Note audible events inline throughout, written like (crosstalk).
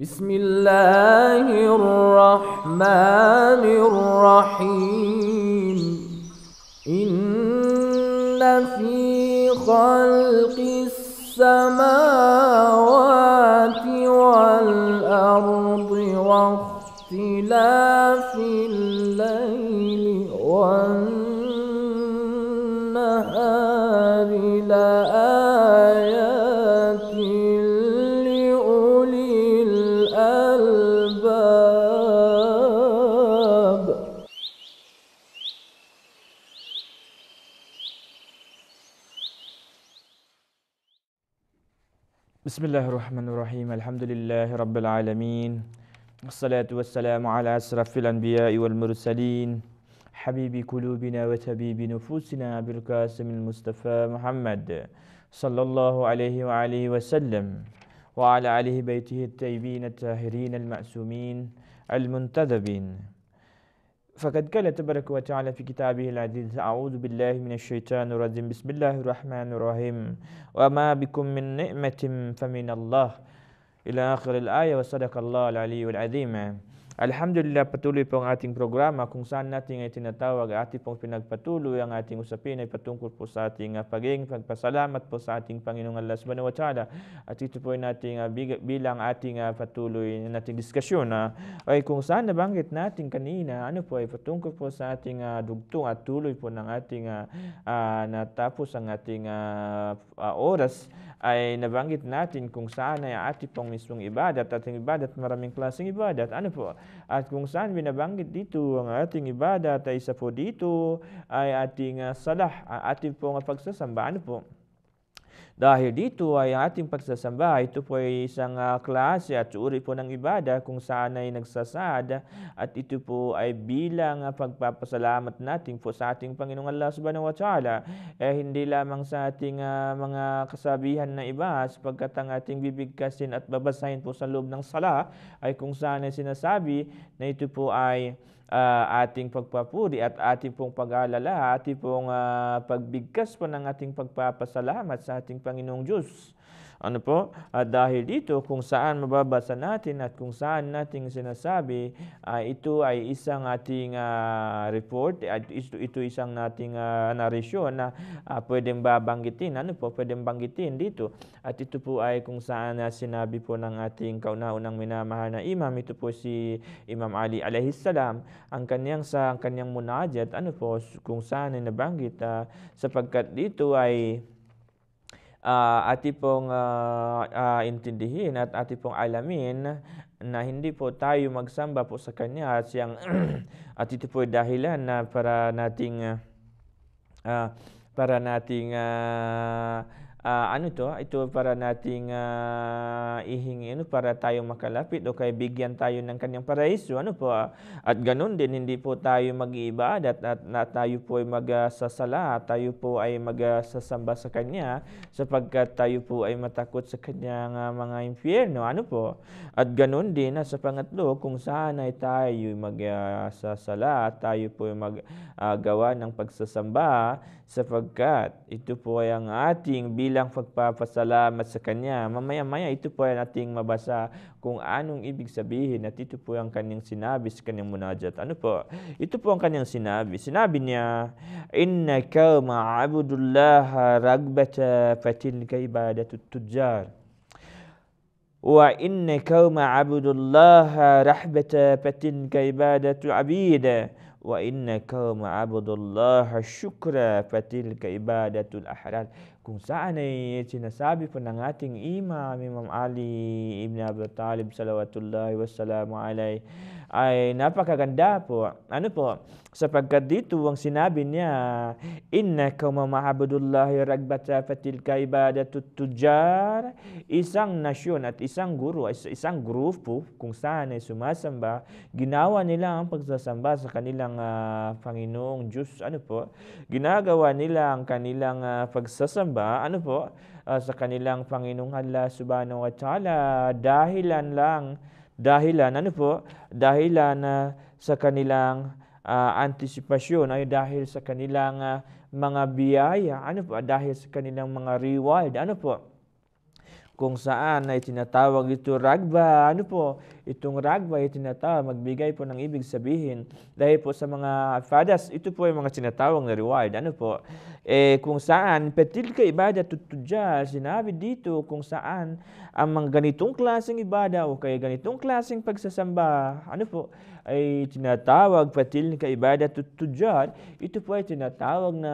بسم الله الرحمن الرحيم إن في خلق السماوات بسم الله الرحمن الرحيم الحمد لله رب العالمين والصلاة والسلام على أشرف الأنبياء والمرسلين حبيب قلوبنا وتبيب نفوسنا بالقاسم المصطفى محمد صلى الله عليه وآله وسلم وعلى آله بيته الطيبين الطاهرين المعصومين المنتدبين فقد قال تبارك وتعالى في كتابه العزيز أعوذ بالله من الشيطان الرجيم بسم الله الرحمن الرحيم وما بكم من نعمة فمن الله إلى آخر الآية وصدق الله العلي العظيم Alhamdulillah, patuloy po ang ating programa kung saan natin ay tinatawag at pong pinagpatuloy ang ating usapin ay patungkol po sa ating uh, ah, pagiging pagpasalamat po sa ating Panginoong Allah subhanahu wa ta'ala. At ito po nating uh, bilang ating uh, patuloy nating diskusyon. na uh, ay kung saan nabanggit natin kanina ano po ay patungkol po sa ating uh, dugtong at tuloy po ng ating uh, uh, natapos ang ating uh, uh, oras ay nabanggit natin kung saan ay ating pong mismong ibadat, ating ibadat, maraming klaseng ibadat. Ano po? At kung saan binabanggit dito ang ating ibadat ay isa po dito ay ating uh, salah, ah, ating pong pagsasamba. Ano po? Dahil dito ay ang ating pagsasamba, ito po ay isang uh, klase at uri po ng ibada kung saan ay nagsasad at ito po ay bilang uh, pagpapasalamat natin po sa ating Panginoong Allah subhanahu wa ta'ala. Eh, hindi lamang sa ating uh, mga kasabihan na iba sapagkat ang ating bibigkasin at babasahin po sa loob ng sala ay kung saan ay sinasabi na ito po ay uh, ating pagpapuri at ating pong pag-alala, ating pong uh, pagbigkas po ng ating pagpapasalamat sa ating Panginoong Diyos ano po? At dahil dito kung saan mababasa natin at kung saan nating sinasabi uh, ito ay isang ating uh, report at ito, ito isang nating uh, ah, narration na uh, pwedeng babanggitin. Ano po? Pwedeng banggitin dito. At ito po ay kung saan uh, sinabi po ng ating kauna-unang minamahal na imam. Ito po si Imam Ali alayhi salam. Ang kanyang sa ang kanyang munajat ano po kung saan ay nabanggit uh, sapagkat dito ay uh, ah, atin pong uh, ah, uh, ah, intindihin at atin pong alamin na hindi po tayo magsamba po sa Kanya at siyang (clears throat) at ito po dahilan na para nating uh, para nating uh, uh, ano to, ito para nating uh, ihingi ano, para tayo makalapit o kay bigyan tayo ng kanyang paraiso. Ano po, ah? at ganun din, hindi po tayo mag-iba at, at, at tayo po ay magsasala, tayo po ay magsasamba sa kanya sapagkat tayo po ay matakot sa kanyang uh, mga impyerno. Ano po, at ganun din uh, sa pangatlo, kung saan ay tayo magsasala, uh, tayo po ay maggawa uh, ng pagsasamba sapagkat ito po ay ang ating bilang pagpapasalamat sa Kanya. Mamaya-maya ito po ay ating mabasa kung anong ibig sabihin at ito po ang kanyang sinabi sa kanyang munajat. Ano po? Ito po ang kanyang sinabi. Sinabi niya, Inna ka ma'abudullah ragbata fatilka ibadatu tujar. Wa inna ka ma'abudullah rahbata fatilka ibadatu abida. وإنك عبد الله syukra fatilka ibadatul ahran kung saanay sinasabi po ng ating imam Imam Ali Ibn Abi Talib salawatullahi wassalamu alayhi ay napakaganda po. Ano po? Sapagkat dito ang sinabi niya, Inna ka mamahabudullahi ragbata fatilka ibadatut tujar. Isang nasyon at isang guru, isang group po kung saan ay sumasamba, ginawa nila ang pagsasamba sa kanilang uh, Panginoong Diyos. Ano po? Ginagawa nila ang kanilang uh, pagsasamba. Ano po? Uh, sa kanilang Panginoong Allah subhanahu wa ta'ala dahilan lang dahilan ano po dahilan uh, sa kanilang uh, ah, anticipation ay dahil sa kanilang uh, mga biyaya ano po dahil sa kanilang mga reward ano po kung saan ay tinatawag ito ragba. Ano po? Itong ragba ay tinatawag, magbigay po ng ibig sabihin. Dahil po sa mga fadas, ito po ay mga tinatawag na reward. Ano po? Eh, kung saan, petil ka ibada tutudya, sinabi dito kung saan ang mga ganitong klaseng ibada o kaya ganitong klaseng pagsasamba, ano po, ay tinatawag petil ka ibada tutudya. Ito po ay tinatawag na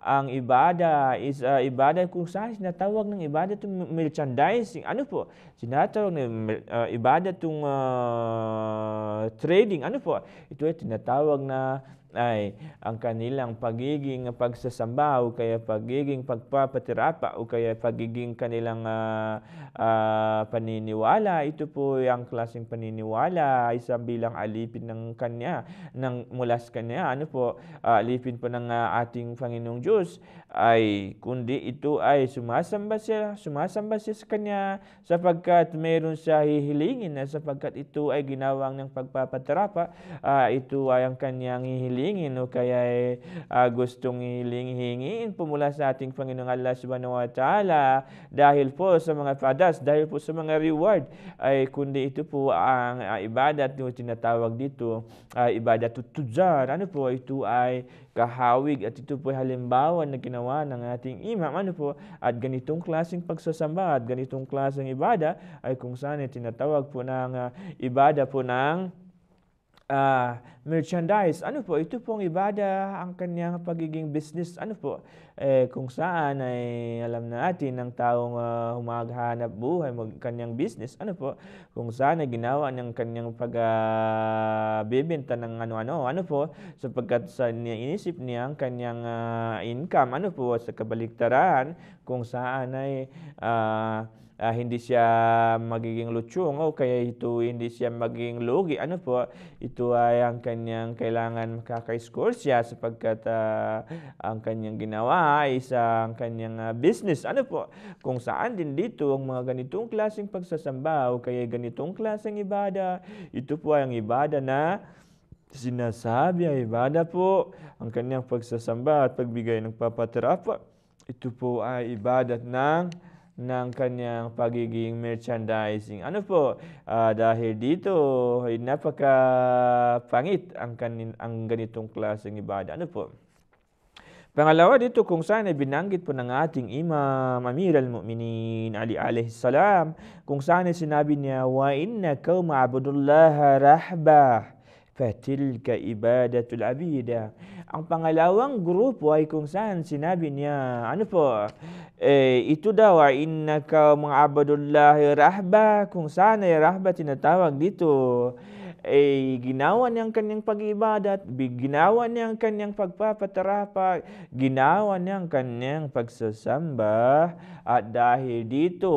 ang ibada is uh, ibada kung saan sinatawag ng ibada itong merchandising. Ano po? Sinatawag ng uh, ibada itong uh, trading. Ano po? Ito ay tinatawag na ay ang kanilang pagiging pagsasamba o kaya pagiging pagpapatirapa o kaya pagiging kanilang uh, uh, paniniwala. Ito po ang klaseng paniniwala isang bilang alipin ng kanya, ng mulas kanya. Ano po, uh, alipin po ng uh, ating Panginoong Diyos ay kundi ito ay sumasamba siya, sumasamba siya sa kanya sapagkat mayroon siya hihilingin na sapagkat ito ay ginawang ng pagpapatirapa. Uh, ito ay ang kanyang hihilingin hilingin o kaya ay uh, eh, ah, gustong hiling-hingin po mula sa ating Panginoong Allah subhanahu wa ta'ala dahil po sa mga fadas, dahil po sa mga reward ay kundi ito po ang uh, ah, ibadat na tinatawag dito uh, ah, ibadat tujar. Ano po ito ay kahawig at ito po halimbawa na ginawa ng ating imam. Ano po? At ganitong klaseng pagsasamba at ganitong klaseng ibada ay kung saan ay tinatawag po ng uh, ibada po ng uh, merchandise. Ano po, ito pong ibada ang kanyang pagiging business. Ano po, eh, kung saan ay alam natin ng taong uh, humaghanap buhay, mag, kanyang business. Ano po, kung saan ay ginawa ng kanyang pagbibenta ah, uh, ng ano-ano. Ano po, sapagkat sa inisip niya ang kanyang uh, income. Ano po, sa kabaliktaran, kung saan ay... Uh, uh, hindi siya magiging lutsong o kaya ito hindi siya magiging lugi. Ano po, ito ay ang kanyang kailangan makaka-score siya sapagkat uh, ang kanyang ginawa ay isang kanyang uh, business. Ano po, kung saan din dito ang mga ganitong klaseng pagsasamba o kaya ganitong klaseng ibada, ito po ay ang ibada na sinasabi ay ibada po ang kanyang pagsasamba at pagbigay ng papatirapa. Ito po ay ibadat ng ng kanyang pagiging merchandising. Ano po? Uh, dahil dito ay napaka-pangit ang, kanin, ang ganitong klaseng ibada. Ano po? Pangalawa dito kung saan ay binanggit po ng ating Imam Amir al-Mu'minin Ali alayhi salam kung saan ay sinabi niya wa inna kaum abudullah rahbah fatilka ibadatul abida. Ang pangalawang grupo ay kung saan sinabi niya, ano po, eh, ito daw ay innaka mga abadullahi rahba, kung saan ay rahba tinatawag dito ay ginawa niya ang kanyang pag-ibadat, ginawa niya ang kanyang pagpapatarapa, ginawa niya ang kanyang pagsasamba. At dahil dito,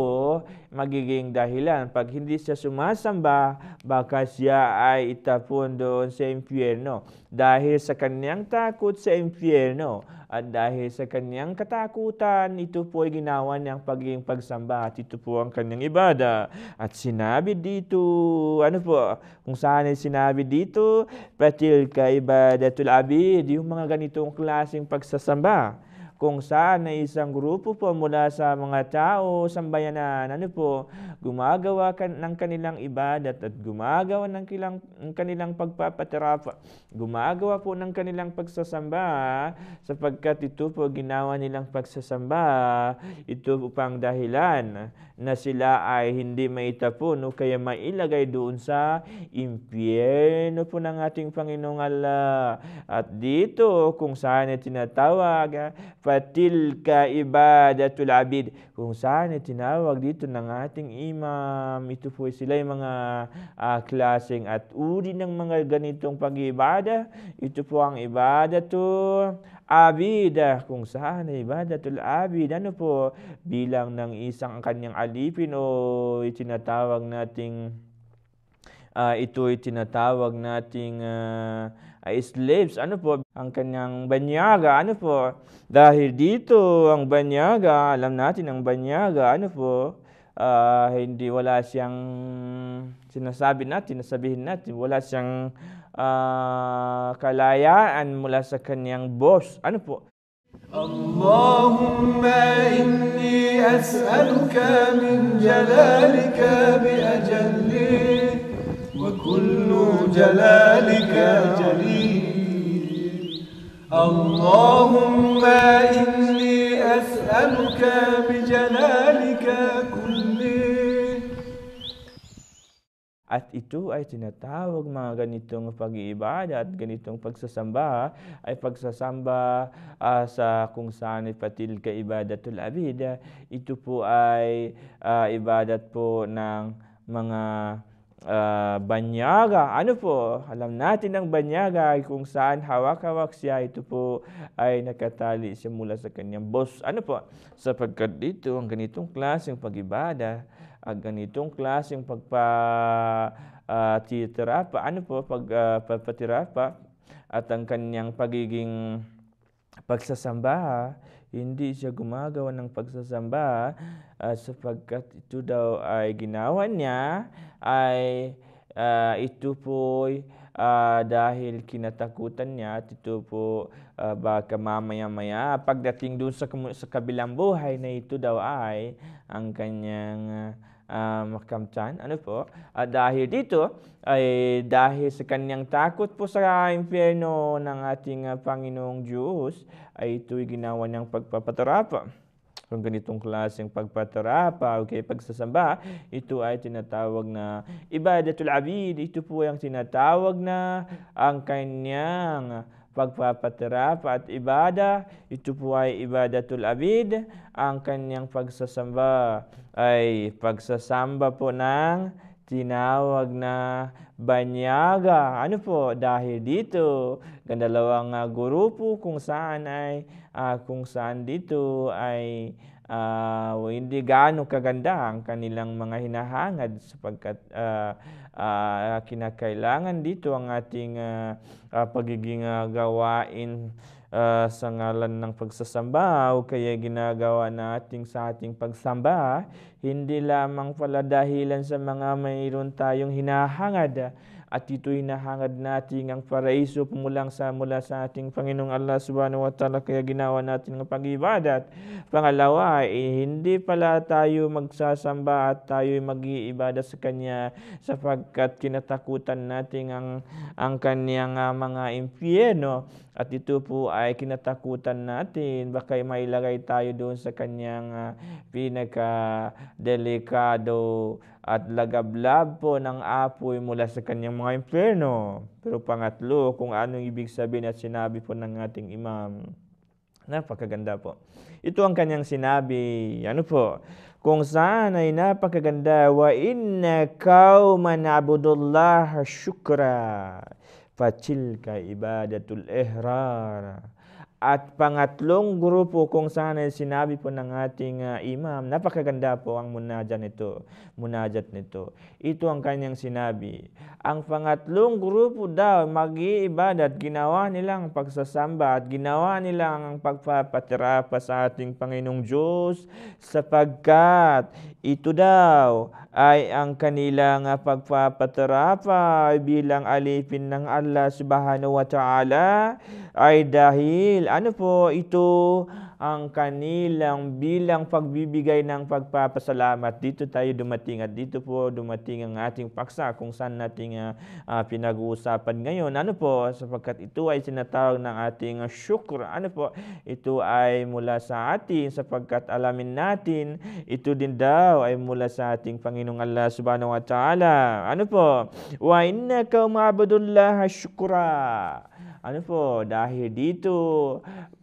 magiging dahilan pag hindi siya sumasamba, baka siya ay itapon doon sa impyerno dahil sa kanyang takot sa impyerno at dahil sa kanyang katakutan, ito po ay ginawa niyang pagiging pagsamba at ito po ang kanyang ibada. At sinabi dito, ano po, kung saan ay sinabi dito, patil ka ibadatul abid, yung mga ganitong klaseng pagsasamba kung saan ay isang grupo po mula sa mga tao, sa sambayanan, ano po, gumagawa kan ng kanilang ibadat at gumagawa ng kilang, kanilang pagpapatirapa, gumagawa po ng kanilang pagsasamba sapagkat ito po ginawa nilang pagsasamba, ito upang dahilan na sila ay hindi maitapon o kaya mailagay doon sa impyerno po ng ating Panginoong Allah. At dito kung saan tinatawag patilka ibadatul abid kung saan tinawag dito ng ating imam. Ito po sila yung mga uh, klaseng at uri ng mga ganitong pag-ibada. Ito po ang ibadatul abida kung saan ibadatul abid ano po bilang ng isang kanyang alipin o itinatawag nating uh, ito itinatawag tinatawag nating uh, slaves. Ano po? Ang kanyang banyaga. Ano po? Dahil dito, ang banyaga, alam natin ang banyaga, ano po? Uh, hindi wala siyang sinasabi natin, nasabihin natin, wala siyang kalayaan mula sekian yang bos. Anu po? اللهم إني أسألك من جلالك بأجل وكل جلالك جليل اللهم إني أسألك من At ito ay tinatawag mga ganitong pag-iibada at ganitong pagsasamba ay pagsasamba uh, sa kung saan ipatil ka ibadatul abida. Ito po ay uh, ibadat po ng mga Ah, banyaga. Ano po? Alam natin ang banyaga ay kung saan hawak-hawak siya. Ito po ay nakatali siya mula sa kanyang boss. Ano po? Sapagkat dito, ang ganitong klaseng pag-ibada, ang ganitong klaseng pagpa uh, ano po, pag, uh, ah, pagpatirapa, at ang kanyang pagiging pagsasamba hindi siya gumagawa ng pagsasamba uh, sapagkat ito daw ay ginawa niya ay uh, ito po uh, ah, dahil kinatakutan niya at ito po uh, baka mamaya-maya pagdating doon sa, sa kabilang buhay na ito daw ay ang kanyang uh, makamtan. Ano po? At ah, dahil dito ay dahil sa kanyang takot po sa impyerno ng ating uh, Panginoong Diyos ay ito'y ginawa niyang pagpapatarapa kung ganitong klaseng pagpatarapa okay, pagsasamba, ito ay tinatawag na ibadatul abid. Ito po ay ang tinatawag na ang kanyang pagpapatirap at ibada. Ito po ay ibadatul abid. Ang kanyang pagsasamba ay pagsasamba po ng tinawag na banyaga. Ano po? Dahil dito, dalawang uh, ah, grupo kung saan ay uh, kung saan dito ay uh, hindi gaano kaganda ang kanilang mga hinahangad sapagkat uh, uh, kinakailangan dito ang ating uh, uh, pagiging uh, gawain uh, sa ngalan ng pagsasamba o kaya ginagawa natin sa ating pagsamba, hindi lamang pala dahilan sa mga mayroon tayong hinahangad at ito'y nahangad natin ang paraiso pumulang sa mula sa ating Panginoong Allah subhanahu wa ta'ala kaya ginawa natin ng pag-ibadat. Pangalawa, eh, hindi pala tayo magsasamba at tayo'y mag-iibada sa Kanya sapagkat kinatakutan natin ang, ang Kanyang uh, mga impyerno at ito po ay kinatakutan natin baka mailagay tayo doon sa Kanyang uh, pinaka-delikado at lagablab po ng apoy mula sa kanyang mga impyerno. Pero pangatlo, kung anong ibig sabihin at sinabi po ng ating imam. Napakaganda po. Ito ang kanyang sinabi. Ano po? Kung saan ay napakaganda, wa inna kauman abudullah shukra, fachil ka ibadatul ihrar. At pangatlong grupo kung saan ay sinabi po ng ating uh, imam, napakaganda po ang munajat nito, munajat nito. Ito ang kanyang sinabi. Ang pangatlong grupo daw mag-iibada ginawa nilang pagsasamba at ginawa nilang ang pagpapatirapa sa ating Panginoong Diyos sapagkat ito daw ay ang kanilang pagpapatarapa bilang alipin ng Allah subhanahu wa ta'ala ay dahil ano po ito ang kanilang bilang pagbibigay ng pagpapasalamat. Dito tayo dumating at dito po dumating ang ating paksa kung saan nating uh, uh, pinag-uusapan ngayon. Ano po? Sapagkat ito ay sinatawag ng ating syukur. Ano po? Ito ay mula sa atin sapagkat alamin natin ito din daw ay mula sa ating Panginoong Allah Subhanahu wa Ta'ala. Ano po? Wa innaka umabudullah syukura. Ano po, dahil dito,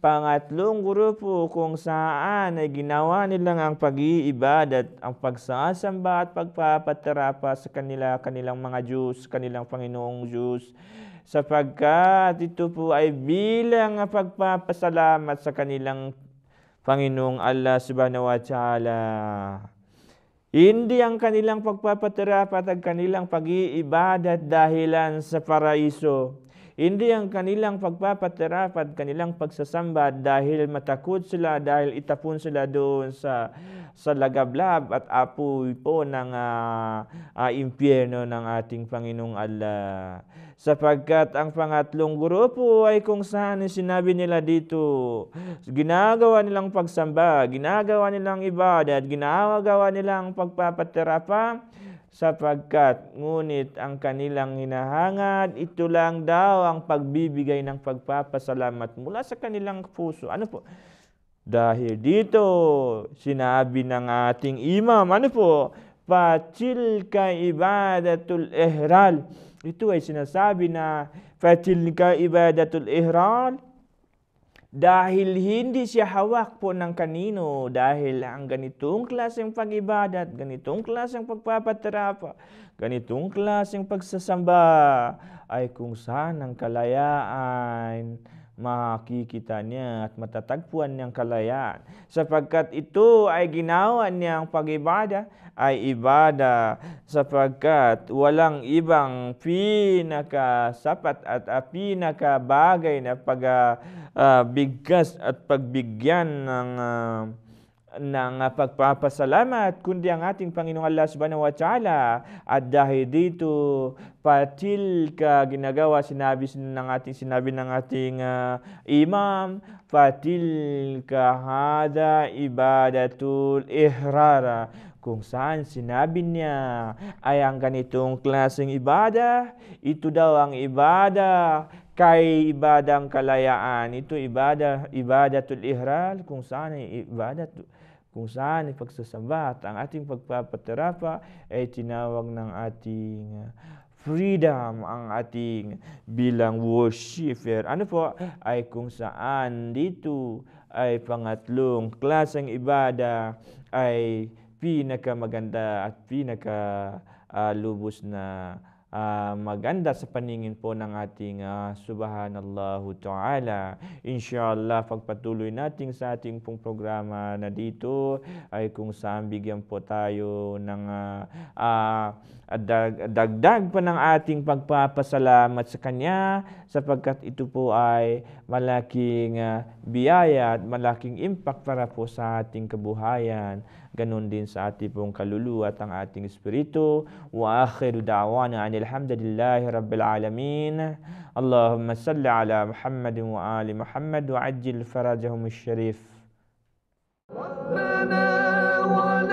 pangatlong grupo kung saan ay ginawa nilang ang pag-iibad at ang pagsasamba at pagpapatarapa sa kanila, kanilang mga Diyos, kanilang Panginoong Diyos sapagkat ito po ay bilang pagpapasalamat sa kanilang Panginoong Allah subhanahu wa ta'ala. Hindi ang kanilang pagpapatirapat at kanilang pag-iibadat dahilan sa paraiso, hindi ang kanilang pagpapatirapat, kanilang pagsasamba dahil matakot sila, dahil itapon sila doon sa, sa lagablab at apoy po ng uh, uh, impyerno ng ating Panginoong Allah. Sapagkat ang pangatlong grupo ay kung saan sinabi nila dito, ginagawa nilang pagsamba, ginagawa nilang ibadat, ginagawa nilang pagpapatirapa, sapagkat ngunit ang kanilang hinahangad, ito lang daw ang pagbibigay ng pagpapasalamat mula sa kanilang puso. Ano po? Dahil dito, sinabi ng ating imam, ano po? Patilka ibadatul ihral. Ito ay sinasabi na patilka ibadatul ihral dahil hindi siya hawak po ng kanino, dahil ang ganitong klaseng pag-ibadat, ganitong klaseng pagpapatrapa, ganitong klaseng pagsasamba, ay kung saan ang kalayaan, makikita niya at matatagpuan niyang kalayaan. Sapagkat ito ay ginawa niyang pag-ibada ay ibada sapagkat walang ibang pinakasapat at pinakabagay na pagbigkas ah, ah, uh, at pagbigyan ng uh, ng ah, pagpapasalamat kundi ang ating Panginoong Allah Subhanahu wa Ta'ala at dahil dito patil ka ginagawa sinabi ng ating sinabi ng ating uh, imam patil ka hada ibadatul ihrara kung saan sinabi niya ay ang ganitong klaseng ibada, ito daw ang ibada kay ibadang kalayaan. Ito ibada, ibadatul ihral, kung saan ay ibadatul kung saan ay pagsasamba at ang ating pagpapatarapa ay tinawag ng ating freedom ang ating bilang worshiper. Ano po ay kung saan dito ay pangatlong klaseng ibada ay pinakamaganda at pinaka uh, lubos na uh, maganda sa paningin po ng ating uh, subhanallahu ta'ala. Inshallah, pagpatuloy natin sa ating pong programa na dito ay kung saan bigyan po tayo ng uh, uh, dag dagdag pa ng ating pagpapasalamat sa Kanya sapagkat ito po ay malaking uh, biyaya at malaking impact para po sa ating kabuhayan. ganun din sa ating pong kaluluwa at ang ating espiritu. Wa akhiru da'wana anilhamdulillahi rabbil alamin. Allahumma salli ala Muhammad wa ali Muhammad wa ajil farajahum sharif. ربنا ولا